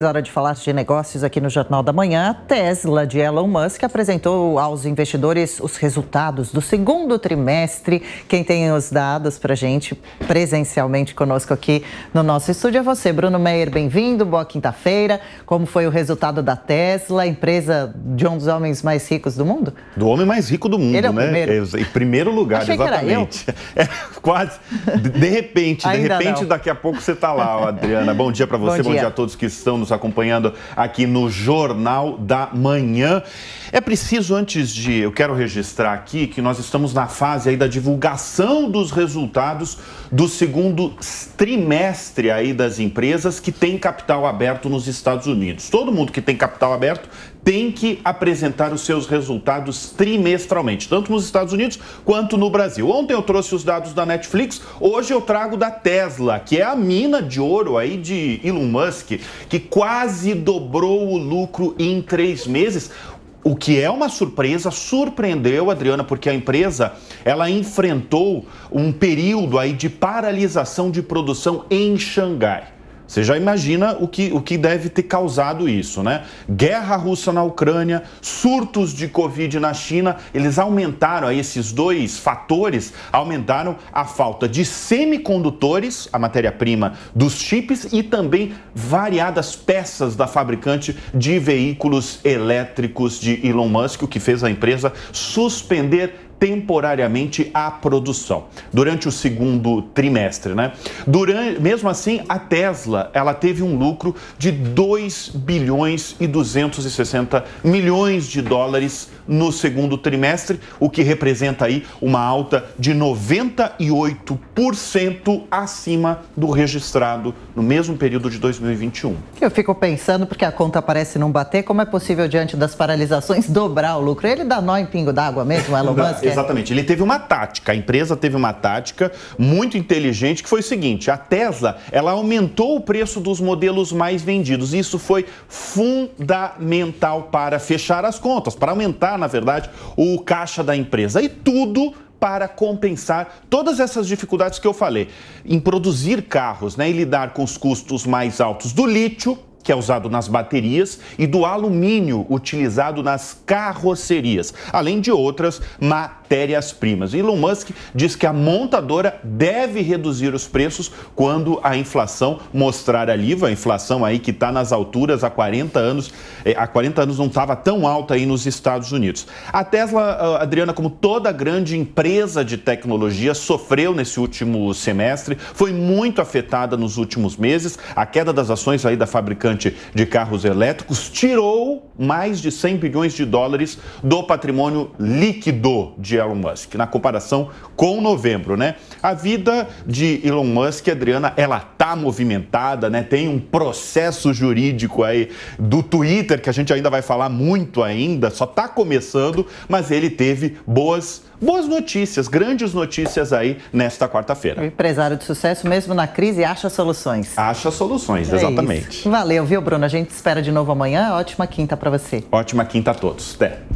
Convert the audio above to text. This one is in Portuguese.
É hora de falar de negócios aqui no Jornal da Manhã. A Tesla de Elon Musk apresentou aos investidores os resultados do segundo trimestre. Quem tem os dados para gente presencialmente conosco aqui no nosso estúdio é você, Bruno Meyer. Bem-vindo, boa quinta-feira. Como foi o resultado da Tesla, empresa de um dos homens mais ricos do mundo? Do homem mais rico do mundo, Ele é o né? Primeiro. em primeiro lugar, Achei exatamente. É, quase. De repente, de repente, não. daqui a pouco você está lá, Adriana. Bom dia para você, bom dia. bom dia. a todos que estão no nos acompanhando aqui no Jornal da Manhã. É preciso, antes de. Eu quero registrar aqui que nós estamos na fase aí da divulgação dos resultados do segundo trimestre aí das empresas que têm capital aberto nos Estados Unidos. Todo mundo que tem capital aberto tem que apresentar os seus resultados trimestralmente, tanto nos Estados Unidos quanto no Brasil. Ontem eu trouxe os dados da Netflix, hoje eu trago da Tesla, que é a mina de ouro aí de Elon Musk, que quase dobrou o lucro em três meses. O que é uma surpresa, surpreendeu Adriana, porque a empresa ela enfrentou um período aí de paralisação de produção em Xangai. Você já imagina o que, o que deve ter causado isso, né? Guerra russa na Ucrânia, surtos de Covid na China, eles aumentaram esses dois fatores, aumentaram a falta de semicondutores, a matéria-prima dos chips, e também variadas peças da fabricante de veículos elétricos de Elon Musk, o que fez a empresa suspender temporariamente a produção durante o segundo trimestre, né? Durante, mesmo assim, a Tesla, ela teve um lucro de 2 bilhões e 260 milhões de dólares no segundo trimestre, o que representa aí uma alta de 98% acima do registrado no mesmo período de 2021. Eu fico pensando porque a conta parece não bater, como é possível diante das paralisações dobrar o lucro? Ele dá nó em pingo d'água mesmo, Elon Musk? É. Exatamente. Ele teve uma tática, a empresa teve uma tática muito inteligente que foi o seguinte: a Tesla ela aumentou o preço dos modelos mais vendidos. Isso foi fundamental para fechar as contas, para aumentar, na verdade, o caixa da empresa. E tudo para compensar todas essas dificuldades que eu falei em produzir carros né, e lidar com os custos mais altos do lítio, que é usado nas baterias, e do alumínio, utilizado nas carrocerias, além de outras matérias-primas. Elon Musk diz que a montadora deve reduzir os preços quando a inflação mostrar alívio, a inflação aí que está nas alturas há 40 anos, eh, há 40 anos não estava tão alta aí nos Estados Unidos. A Tesla, ah, Adriana, como toda grande empresa de tecnologia, sofreu nesse último semestre, foi muito afetada nos últimos meses, a queda das ações aí da fabricante fabricante de carros elétricos, tirou mais de 100 bilhões de dólares do patrimônio líquido de Elon Musk, na comparação com novembro, né? A vida de Elon Musk, Adriana, ela está movimentada, né? Tem um processo jurídico aí do Twitter que a gente ainda vai falar muito ainda, só está começando, mas ele teve boas boas notícias, grandes notícias aí nesta quarta-feira. O empresário de sucesso mesmo na crise acha soluções. Acha soluções, é exatamente. Isso. Valeu, viu, Bruno? A gente espera de novo amanhã. Ótima quinta para você. Ótima quinta a todos. Até.